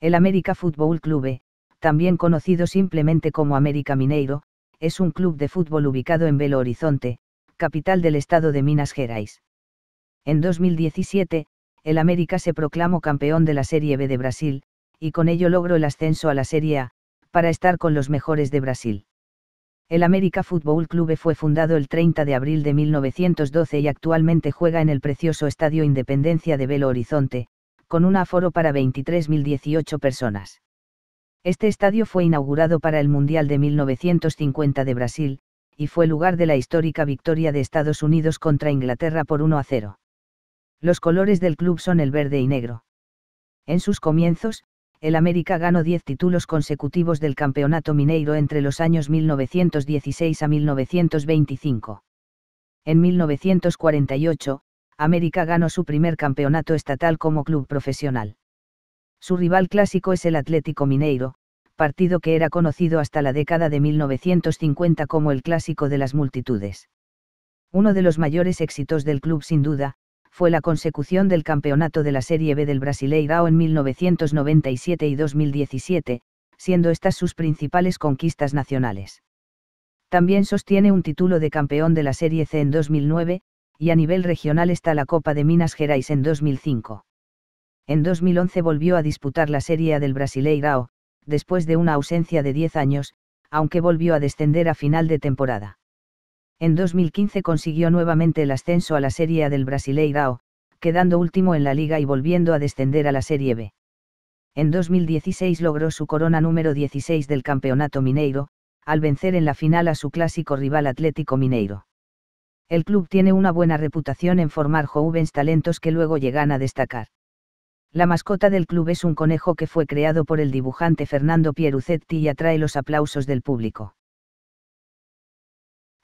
El América Fútbol Club, eh, también conocido simplemente como América Mineiro, es un club de fútbol ubicado en Belo Horizonte, capital del estado de Minas Gerais. En 2017, el América se proclamó campeón de la Serie B de Brasil, y con ello logró el ascenso a la Serie A, para estar con los mejores de Brasil. El América Fútbol Club fue fundado el 30 de abril de 1912 y actualmente juega en el precioso Estadio Independencia de Belo Horizonte, con un aforo para 23.018 personas. Este estadio fue inaugurado para el Mundial de 1950 de Brasil, y fue lugar de la histórica victoria de Estados Unidos contra Inglaterra por 1 a 0. Los colores del club son el verde y negro. En sus comienzos, el América ganó 10 títulos consecutivos del Campeonato Mineiro entre los años 1916 a 1925. En 1948, América ganó su primer campeonato estatal como club profesional. Su rival clásico es el Atlético Mineiro, partido que era conocido hasta la década de 1950 como el clásico de las multitudes. Uno de los mayores éxitos del club sin duda, fue la consecución del campeonato de la Serie B del Brasileirao en 1997 y 2017, siendo estas sus principales conquistas nacionales. También sostiene un título de campeón de la Serie C en 2009, y a nivel regional está la Copa de Minas Gerais en 2005. En 2011 volvió a disputar la Serie A del Brasileirao, después de una ausencia de 10 años, aunque volvió a descender a final de temporada. En 2015 consiguió nuevamente el ascenso a la Serie A del Brasileirao, quedando último en la liga y volviendo a descender a la Serie B. En 2016 logró su corona número 16 del Campeonato Mineiro, al vencer en la final a su clásico rival Atlético Mineiro. El club tiene una buena reputación en formar jóvenes talentos que luego llegan a destacar. La mascota del club es un conejo que fue creado por el dibujante Fernando Pieruzetti y atrae los aplausos del público.